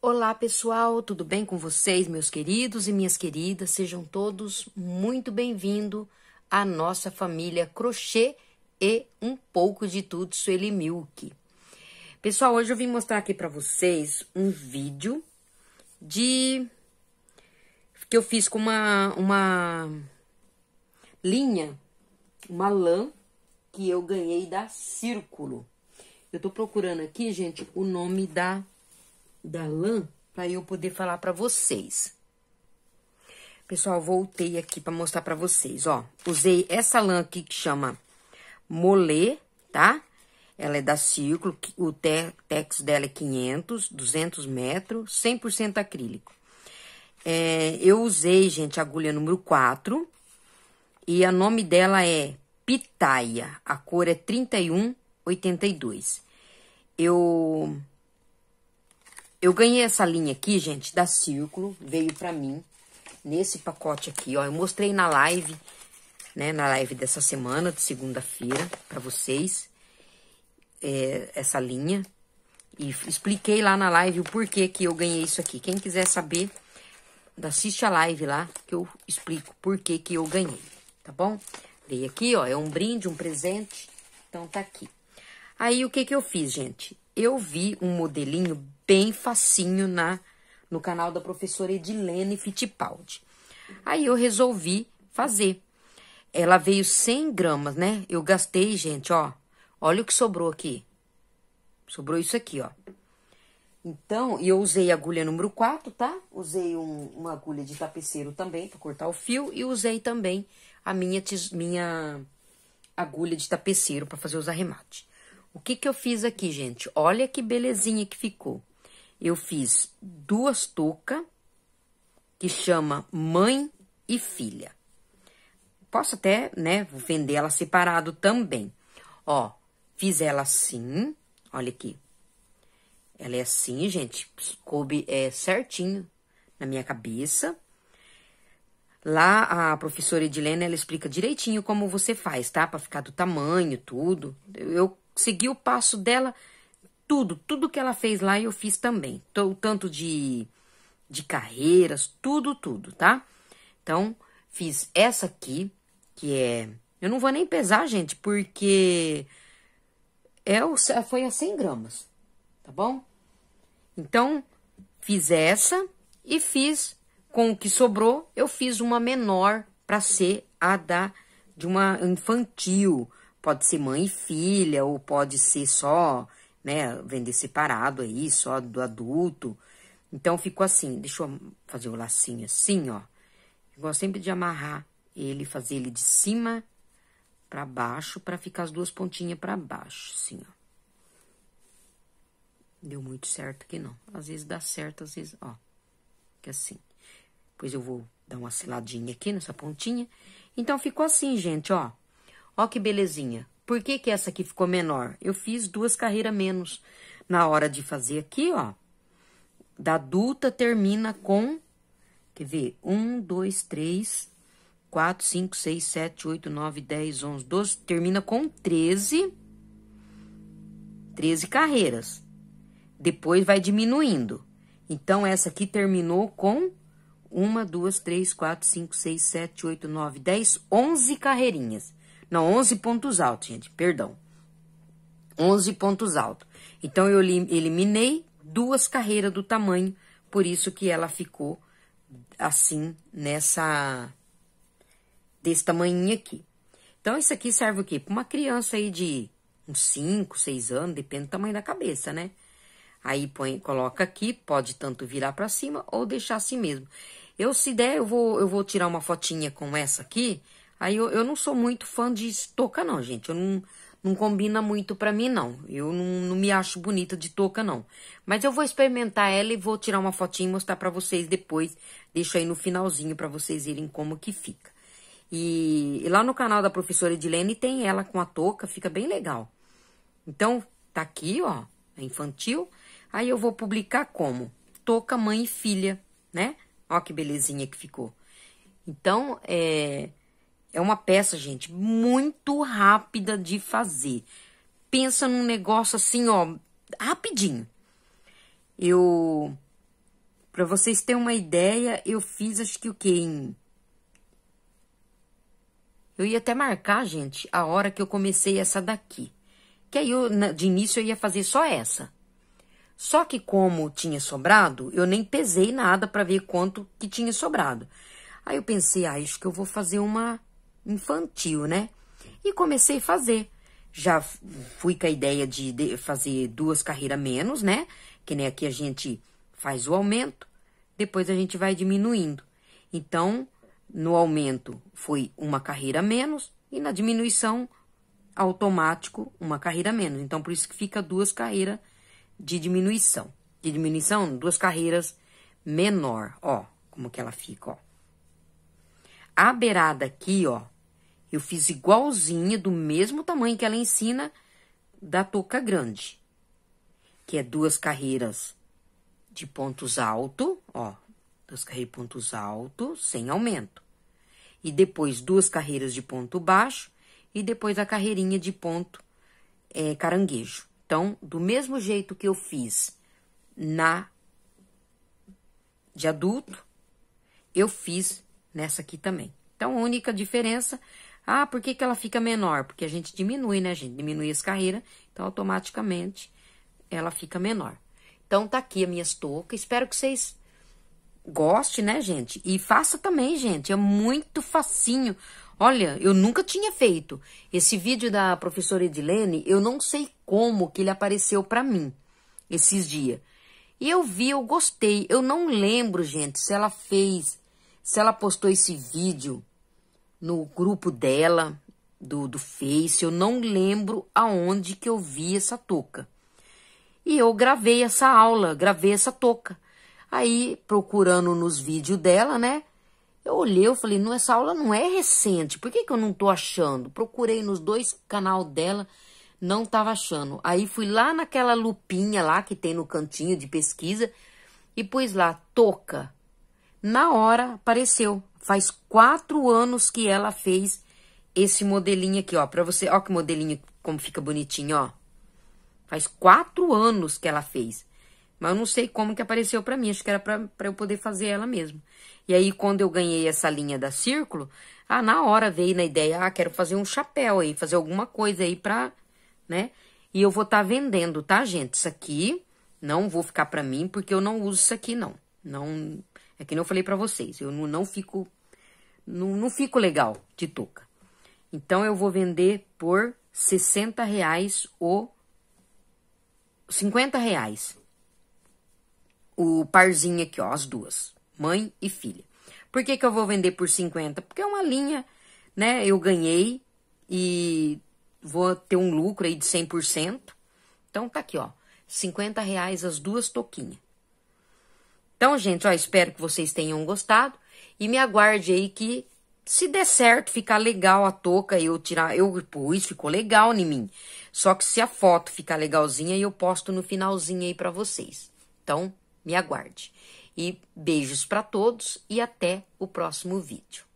Olá, pessoal, tudo bem com vocês, meus queridos e minhas queridas? Sejam todos muito bem-vindos à nossa família Crochê e um pouco de tudo Sueli Milk. Pessoal, hoje eu vim mostrar aqui para vocês um vídeo de que eu fiz com uma uma linha, uma lã que eu ganhei da Círculo. Eu tô procurando aqui, gente, o nome da da lã para eu poder falar para vocês. Pessoal, voltei aqui para mostrar para vocês, ó. Usei essa lã aqui que chama Molê, tá? Ela é da Círculo, o te tex dela é 500, 200 metros, 100% acrílico. É, eu usei, gente, agulha número 4 e a nome dela é Pitaia. A cor é 3182. Eu eu ganhei essa linha aqui, gente, da Círculo, veio pra mim, nesse pacote aqui, ó. Eu mostrei na live, né, na live dessa semana, de segunda-feira, pra vocês, é, essa linha. E expliquei lá na live o porquê que eu ganhei isso aqui. Quem quiser saber, assiste a live lá, que eu explico porquê que eu ganhei, tá bom? Veio aqui, ó, é um brinde, um presente, então tá aqui. Aí, o que que eu fiz, gente? Eu vi um modelinho bem facinho na no canal da professora Edilene Fittipaldi. Aí eu resolvi fazer. Ela veio 100 gramas, né? Eu gastei, gente, ó. Olha o que sobrou aqui. Sobrou isso aqui, ó. Então, eu usei agulha número 4, tá? Usei um, uma agulha de tapeceiro também para cortar o fio e usei também a minha, minha agulha de tapeceiro para fazer os arremates. O que, que eu fiz aqui, gente? Olha que belezinha que ficou. Eu fiz duas toucas, que chama mãe e filha. Posso até, né, vender ela separado também. Ó, fiz ela assim, olha aqui. Ela é assim, gente, coube é, certinho na minha cabeça. Lá a professora Edilene, ela explica direitinho como você faz, tá? Pra ficar do tamanho, tudo. Eu segui o passo dela, tudo, tudo que ela fez lá eu fiz também. O tanto de, de carreiras, tudo, tudo, tá? Então, fiz essa aqui, que é... Eu não vou nem pesar, gente, porque é o, foi a 100 gramas, tá bom? Então, fiz essa e fiz, com o que sobrou, eu fiz uma menor para ser a da de uma infantil, Pode ser mãe e filha, ou pode ser só, né, vender separado aí, só do adulto. Então, ficou assim, deixa eu fazer o lacinho assim, ó. Eu gosto sempre de amarrar ele, fazer ele de cima para baixo, para ficar as duas pontinhas para baixo, assim, ó. Deu muito certo aqui, não. Às vezes dá certo, às vezes, ó. Que assim. Depois eu vou dar uma seladinha aqui nessa pontinha. Então, ficou assim, gente, ó. Ó que belezinha. Por que, que essa aqui ficou menor? Eu fiz duas carreiras menos. Na hora de fazer aqui, ó, da adulta termina com, quer ver, 1, 2, 3, 4, 5, 6, 7, 8, 9, 10, 11, 12, termina com 13, 13 carreiras. Depois vai diminuindo. Então, essa aqui terminou com 1, 2, 3, 4, 5, 6, 7, 8, 9, 10, 11 carreirinhas. Não, 11 pontos altos, gente, perdão. 11 pontos altos. Então, eu eliminei duas carreiras do tamanho, por isso que ela ficou assim, nessa... desse tamanhinho aqui. Então, isso aqui serve o quê? Para uma criança aí de uns 5, 6 anos, depende do tamanho da cabeça, né? Aí põe, coloca aqui, pode tanto virar para cima ou deixar assim mesmo. Eu, se der, eu vou, eu vou tirar uma fotinha com essa aqui Aí eu, eu não sou muito fã de touca, não, gente. Eu não, não combina muito pra mim, não. Eu não, não me acho bonita de touca, não. Mas eu vou experimentar ela e vou tirar uma fotinha e mostrar pra vocês depois. Deixo aí no finalzinho pra vocês verem como que fica. E, e lá no canal da professora Edilene tem ela com a touca, fica bem legal. Então, tá aqui, ó, é infantil. Aí eu vou publicar como? Touca, mãe e filha, né? Ó que belezinha que ficou. Então, é... É uma peça, gente, muito rápida de fazer. Pensa num negócio assim, ó, rapidinho. Eu para vocês terem uma ideia, eu fiz acho que o quê? em Eu ia até marcar, gente, a hora que eu comecei essa daqui. Que aí eu, de início eu ia fazer só essa. Só que como tinha sobrado, eu nem pesei nada para ver quanto que tinha sobrado. Aí eu pensei, ah, acho que eu vou fazer uma infantil, né? E comecei a fazer. Já fui com a ideia de fazer duas carreiras menos, né? Que nem aqui a gente faz o aumento, depois a gente vai diminuindo. Então, no aumento foi uma carreira menos e na diminuição automático uma carreira menos. Então, por isso que fica duas carreiras de diminuição. De diminuição, duas carreiras menor, ó, como que ela fica, ó. A beirada aqui, ó, eu fiz igualzinha, do mesmo tamanho que ela ensina, da touca grande, que é duas carreiras de pontos alto, ó, duas carreiras de pontos alto, sem aumento. E depois duas carreiras de ponto baixo e depois a carreirinha de ponto é, caranguejo. Então, do mesmo jeito que eu fiz na de adulto, eu fiz nessa aqui também. Então, a única diferença ah, por que, que ela fica menor? Porque a gente diminui, né, gente? Diminui as carreiras, então automaticamente ela fica menor. Então tá aqui a minha toucas. Espero que vocês gostem, né, gente? E faça também, gente. É muito facinho. Olha, eu nunca tinha feito esse vídeo da professora Edilene. Eu não sei como que ele apareceu para mim esses dias. E eu vi, eu gostei. Eu não lembro, gente, se ela fez, se ela postou esse vídeo no grupo dela, do, do Face, eu não lembro aonde que eu vi essa touca. E eu gravei essa aula, gravei essa touca. Aí, procurando nos vídeos dela, né? Eu olhei, eu falei, não, essa aula não é recente, por que, que eu não tô achando? Procurei nos dois canal dela, não tava achando. Aí fui lá naquela lupinha lá que tem no cantinho de pesquisa e pus lá, touca. Na hora, apareceu. Faz quatro anos que ela fez esse modelinho aqui, ó, pra você. Ó que modelinho, como fica bonitinho, ó. Faz quatro anos que ela fez. Mas eu não sei como que apareceu para mim, acho que era para eu poder fazer ela mesmo. E aí, quando eu ganhei essa linha da Círculo, ah, na hora veio na ideia, ah, quero fazer um chapéu aí, fazer alguma coisa aí pra, né? E eu vou estar tá vendendo, tá, gente? Isso aqui não vou ficar para mim, porque eu não uso isso aqui, não. Não, é que não falei para vocês, eu não, não fico não, não fico legal de touca. Então eu vou vender por 60 reais o 50 reais o parzinho aqui, ó, as duas, mãe e filha. Por que, que eu vou vender por 50? Porque é uma linha, né? Eu ganhei e vou ter um lucro aí de 100%. Então tá aqui, ó, 50 reais as duas toquinhas. Então, gente, ó, espero que vocês tenham gostado e me aguarde aí que se der certo, ficar legal a touca, eu tirar, eu pus, ficou legal em mim. Só que se a foto ficar legalzinha, eu posto no finalzinho aí para vocês. Então, me aguarde. E beijos para todos e até o próximo vídeo.